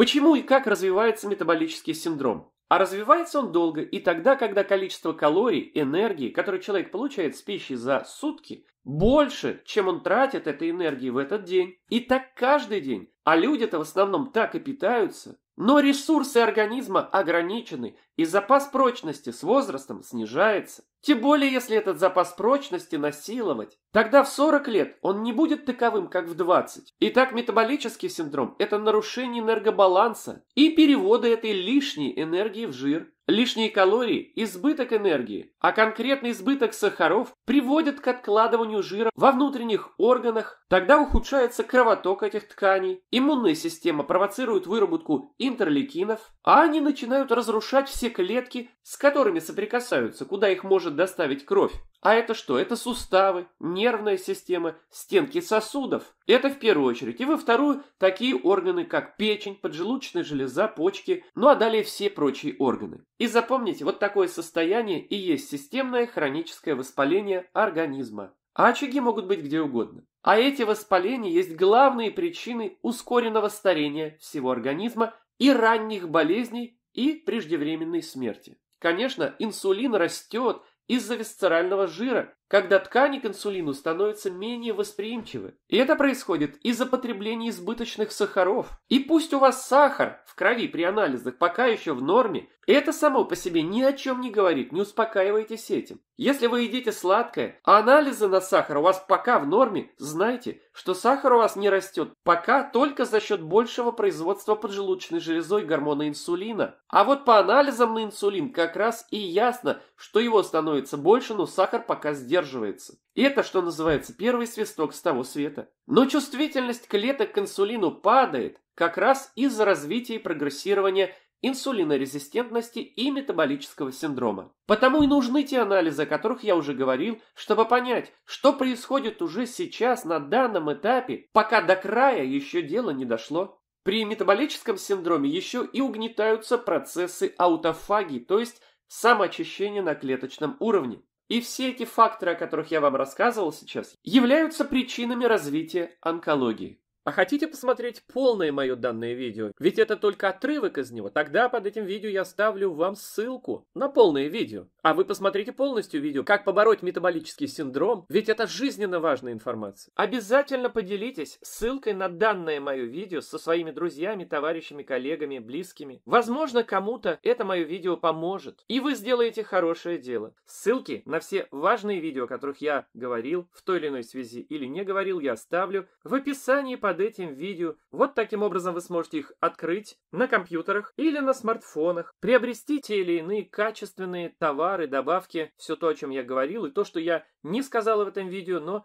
Почему и как развивается метаболический синдром? А развивается он долго и тогда, когда количество калорий, энергии, которую человек получает с пищей за сутки, больше, чем он тратит этой энергии в этот день. И так каждый день. А люди-то в основном так и питаются. Но ресурсы организма ограничены, и запас прочности с возрастом снижается. Тем более, если этот запас прочности насиловать. Тогда в 40 лет он не будет таковым, как в 20. Итак, метаболический синдром – это нарушение энергобаланса и переводы этой лишней энергии в жир. Лишние калории, избыток энергии, а конкретный избыток сахаров приводят к откладыванию жира во внутренних органах, тогда ухудшается кровоток этих тканей, иммунная система провоцирует выработку интерлейкинов, а они начинают разрушать все клетки, с которыми соприкасаются, куда их может доставить кровь. А это что? Это суставы, нервная система, стенки сосудов. Это в первую очередь. И во вторую такие органы, как печень, поджелудочная железа, почки, ну а далее все прочие органы. И запомните, вот такое состояние и есть системное хроническое воспаление организма. А очаги могут быть где угодно. А эти воспаления есть главные причины ускоренного старения всего организма и ранних болезней и преждевременной смерти. Конечно, инсулин растет из-за висцерального жира когда ткани к инсулину становятся менее восприимчивы. И это происходит из-за потребления избыточных сахаров. И пусть у вас сахар в крови при анализах пока еще в норме, это само по себе ни о чем не говорит, не успокаивайтесь этим. Если вы едите сладкое, а анализы на сахар у вас пока в норме, знайте, что сахар у вас не растет пока только за счет большего производства поджелудочной железой гормона инсулина. А вот по анализам на инсулин как раз и ясно, что его становится больше, но сахар пока сдерживается задерживается. И это, что называется, первый свисток с того света. Но чувствительность клеток к инсулину падает как раз из-за развития и прогрессирования инсулинорезистентности и метаболического синдрома. Потому и нужны те анализы, о которых я уже говорил, чтобы понять, что происходит уже сейчас на данном этапе, пока до края еще дело не дошло. При метаболическом синдроме еще и угнетаются процессы аутофагии, то есть самоочищения на клеточном уровне. И все эти факторы, о которых я вам рассказывал сейчас, являются причинами развития онкологии. А хотите посмотреть полное мое данное видео? Ведь это только отрывок из него. Тогда под этим видео я ставлю вам ссылку на полное видео. А вы посмотрите полностью видео, как побороть метаболический синдром, ведь это жизненно важная информация. Обязательно поделитесь ссылкой на данное мое видео со своими друзьями, товарищами, коллегами, близкими. Возможно, кому-то это мое видео поможет, и вы сделаете хорошее дело. Ссылки на все важные видео, о которых я говорил в той или иной связи или не говорил, я оставлю в описании под под этим видео. Вот таким образом вы сможете их открыть на компьютерах или на смартфонах, приобрести те или иные качественные товары, добавки, все то, о чем я говорил, и то, что я не сказал в этом видео, но